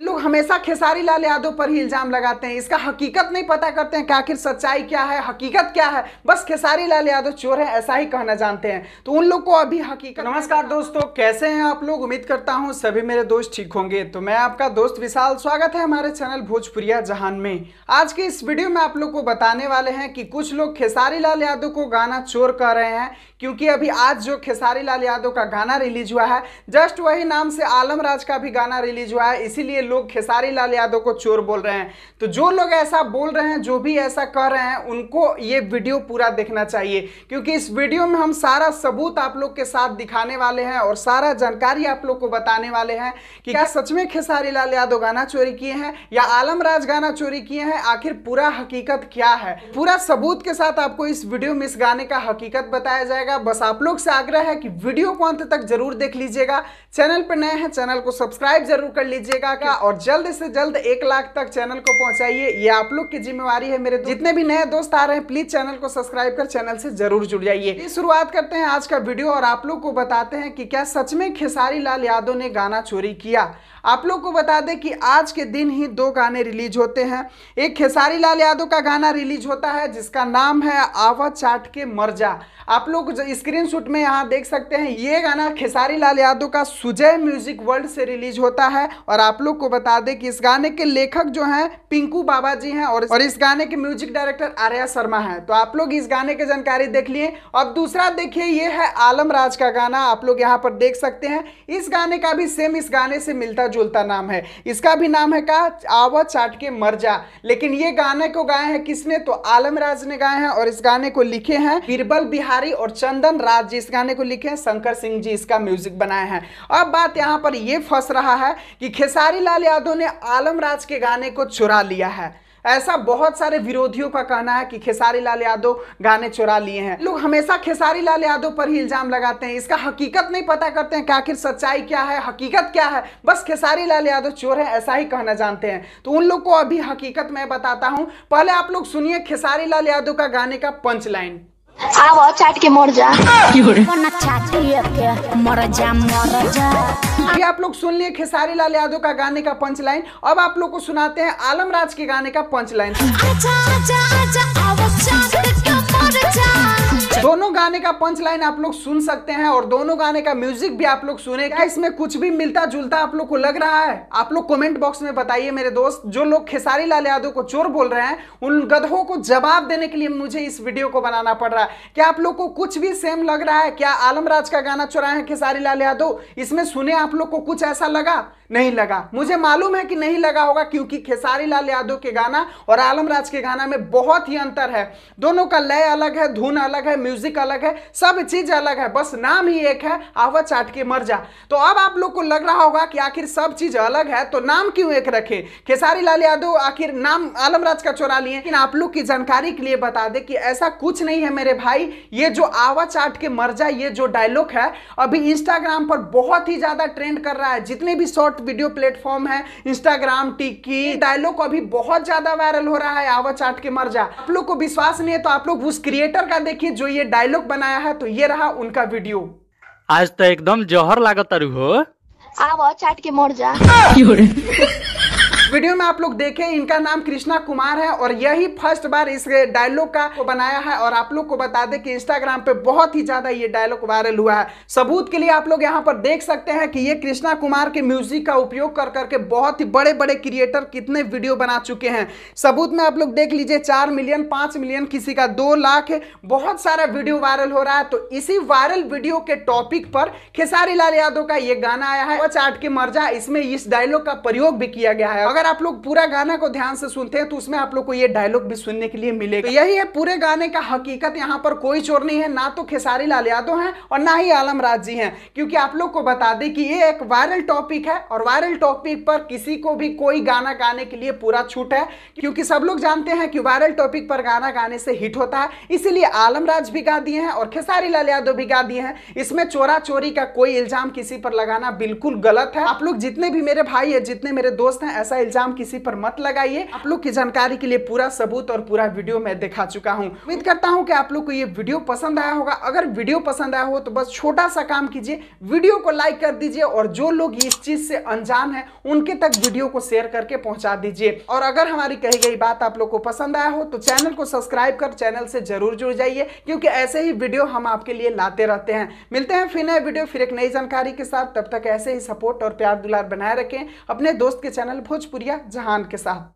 No. हमेशा खेसारी लाल यादव पर ही इल्ज़ाम लगाते हैं इसका हकीकत नहीं पता करते हैं कि आखिर सच्चाई क्या है हकीकत क्या है बस खेसारी लाल यादव चोर है ऐसा ही कहना जानते हैं तो उन लोग को अभी हकीकत नमस्कार दोस्तों कैसे हैं आप लोग उम्मीद करता हूँ सभी मेरे दोस्त ठीक होंगे तो मैं आपका दोस्त विशाल स्वागत है हमारे चैनल भोजपुरिया जहान में आज के इस वीडियो में आप लोग को बताने वाले हैं कि कुछ लोग खेसारी लाल यादव को गाना चोर कर रहे हैं क्योंकि अभी आज जो खेसारी लाल यादव का गाना रिलीज हुआ है जस्ट वही नाम से आलम राज का भी गाना रिलीज हुआ है इसीलिए लोग खेसारी लाल यादव को चोर बोल रहे हैं तो जो लोग ऐसा बोल रहे हैं जो भी ऐसा कह रहे हैं उनको ये वीडियो पूरा देखना चाहिए क्योंकि इस वीडियो में हम सारा सबूत आप लोग के साथ दिखाने वाले हैं और सारा जानकारी आप लोग को बताने वाले हैं कि क्या सच में खेसारी लाल यादव गाना चोरी किए हैं या आलम राज गाना चोरी किए हैं आखिर पूरा हकीकत क्या है पूरा सबूत के साथ आपको इस वीडियो में इस गाने का हकीकत बताया जाएगा बस आप लोग से आग्रह है कि वीडियो को अंत तक जरूर देख लीजिएगा चैनल पर नए हैं चैनल को सब्सक्राइब जरूर कर लीजिएगा और और जल्द से जल्द एक लाख तक चैनल को पहुंचाइए ये आप लोग की जिम्मेवारी है मेरे जितने भी नए दोस्त आ रहे हैं प्लीज चैनल को सब्सक्राइब कर चैनल से जरूर जुड़ जाइए शुरुआत करते हैं आज का वीडियो और आप लोग को बताते हैं कि क्या सच में खेसारी लाल यादव ने गाना चोरी किया आप लोग को बता दें कि आज के दिन ही दो गाने रिलीज होते हैं एक खेसारी लाल यादव का गाना रिलीज होता है जिसका नाम है आवा चाट के मर्जा आप लोग स्क्रीन स्क्रीनशॉट में यहाँ देख सकते हैं ये गाना खेसारी लाल यादव का सुजय म्यूजिक वर्ल्ड से रिलीज होता है और आप लोग को बता दें कि इस गाने के लेखक जो हैं पिंकू बाबा जी हैं और और इस गाने के म्यूजिक डायरेक्टर आर्या शर्मा हैं तो आप लोग इस गाने की जानकारी देख लिए अब दूसरा देखिए ये है आलम राज का गाना आप लोग यहाँ पर देख सकते हैं इस गाने का भी सेम इस गाने से मिलता जुलता नाम है इसका भी नाम है का आवा चाट के मर जा लेकिन ये गाने को गाए हैं किसने तो आलम राज ने गाए हैं और इस गाने को लिखे हैं बीरबल बिहारी और चंदन राज जी इस गाने को लिखे हैं शंकर सिंह जी इसका म्यूजिक बनाए हैं अब बात यहाँ पर ये फंस रहा है कि खेसारी लाल यादव ने आलम राज के गाने को चुरा लिया है ऐसा बहुत सारे विरोधियों का कहना है कि खेसारी लाल यादव गाने चुरा लिए हैं लोग हमेशा खेसारी लाल यादव पर ही इल्जाम लगाते हैं इसका हकीकत नहीं पता करते हैं कि आखिर सच्चाई क्या है हकीकत क्या है बस खेसारी लाल यादव चोर है ऐसा ही कहना जानते हैं तो उन लोग को अभी हकीकत मैं बताता हूँ पहले आप लोग सुनिए खेसारी लाल यादव का गाने का पंच लाइन आओ चाट के मर जा मर जा अभी आप लोग सुन लिए खेसारी लाल यादव का गाने का पंच लाइन अब आप लोग को सुनाते हैं आलम राज के गाने का पंच लाइन दोनों गाने का पंच लाइन आप लोग सुन सकते हैं और दोनों गाने का म्यूजिक भी आप लोग सुने क्या इसमें कुछ भी मिलता जुलता आप लोग को लग रहा है आप लोग कमेंट बॉक्स में बताइए मेरे दोस्त जो लोग खेसारी लाल यादव को चोर बोल रहे हैं उन गधों को जवाब देने के लिए मुझे इस वीडियो को बनाना पड़ रहा है क्या आप लोग को कुछ भी सेम लग रहा है क्या आलम राज का गाना चुराए हैं खेसारी लाल यादव इसमें सुने आप लोग को कुछ ऐसा लगा नहीं लगा मुझे मालूम है कि नहीं लगा होगा क्योंकि खेसारी लाल यादव के गाना और आलम राज के गाना में बहुत ही अंतर है दोनों का लय अलग है धुन अलग है म्यूजिक अलग है सब चीज अलग है बस नाम ही एक है आवा चाट के मर जा तो अब आप लोग को लग रहा होगा कि आखिर सब चीज अलग है तो नाम क्यों एक रखे खेसारी लाल यादव आखिर नाम आलम राज का चोरा लिए आप लोग की जानकारी के लिए बता दे कि ऐसा कुछ नहीं है मेरे भाई ये जो आवा चाट के मर जा ये जो डायलॉग है अभी इंस्टाग्राम पर बहुत ही ज्यादा ट्रेंड कर रहा है जितने भी शॉर्ट वीडियो प्लेटफॉर्म है इंस्टाग्राम टिकी डायलॉग को अभी बहुत ज्यादा वायरल हो रहा है आवा चाट के मर जा आप लोग को विश्वास नहीं है तो आप लोग उस क्रिएटर का देखिए जो ये डायलॉग बनाया है तो ये रहा उनका वीडियो आज तो एकदम जौहर लागत हो आवा चाट के मर जा वीडियो में आप लोग देखें इनका नाम कृष्णा कुमार है और यही फर्स्ट बार इस डायलॉग का बनाया है और आप लोग को बता दें कि इंस्टाग्राम पे बहुत ही ज्यादा ये डायलॉग वायरल हुआ है सबूत के लिए आप लोग यहाँ पर देख सकते हैं कि ये कृष्णा कुमार के म्यूजिक का उपयोग कर करके बहुत ही बड़े बड़े क्रिएटर कितने वीडियो बना चुके हैं सबूत में आप लोग देख लीजिए चार मिलियन पांच मिलियन किसी का दो लाख बहुत सारा वीडियो वायरल हो रहा है तो इसी वायरल वीडियो के टॉपिक पर खेसारी लाल यादव का ये गाना आया है चार्ट के मर्जा इसमें इस डायलॉग का प्रयोग भी किया गया है अगर अगर आप लोग पूरा गाना को ध्यान से सुनते हैं तो उसमें आप लोग को ये डायलॉग भी सुनने के लिए मिलेगा तो यही है पूरे गाने का हकीकत यहाँ पर कोई चोर नहीं है ना तो खेसारी लाल यादव हैं और ना ही आलम राज जी हैं क्योंकि आप लोग को बता दें कि ये एक वायरल टॉपिक है और वायरल टॉपिक पर किसी को भी कोई गाना गाने के लिए पूरा छूट है क्योंकि सब लोग जानते हैं कि वायरल टॉपिक पर गाना गाने से हिट होता है इसीलिए आलम राज भी गा दिए हैं और खेसारी लाल यादव भी गा दिए हैं इसमें चोरा चोरी का कोई इल्जाम किसी पर लगाना बिल्कुल गलत है आप लोग जितने भी मेरे भाई है जितने मेरे दोस्त हैं ऐसा इल्जाम किसी पर मत लगाइए आप लोग की जानकारी के लिए पूरा सबूत और पूरा वीडियो मैं दिखा चुका हूँ उम्मीद करता हूँ कि आप लोग को ये वीडियो पसंद आया होगा अगर वीडियो पसंद आया हो तो बस छोटा सा काम कीजिए वीडियो को लाइक कर दीजिए और जो लोग इस चीज से अनजान है उनके तक वीडियो को शेयर करके पहुंचा दीजिए और अगर हमारी कही गई बात आप लोग को पसंद आया हो तो चैनल को सब्सक्राइब कर चैनल से जरूर जुड़ जाइए क्योंकि ऐसे ही वीडियो हम आपके लिए लाते रहते हैं मिलते हैं फिर नए वीडियो फिर एक नई जानकारी के साथ तब तक ऐसे ही सपोर्ट और प्यार दुलार बनाए रखें अपने दोस्त के चैनल भोजपुरी शुक्रिया जहान के साथ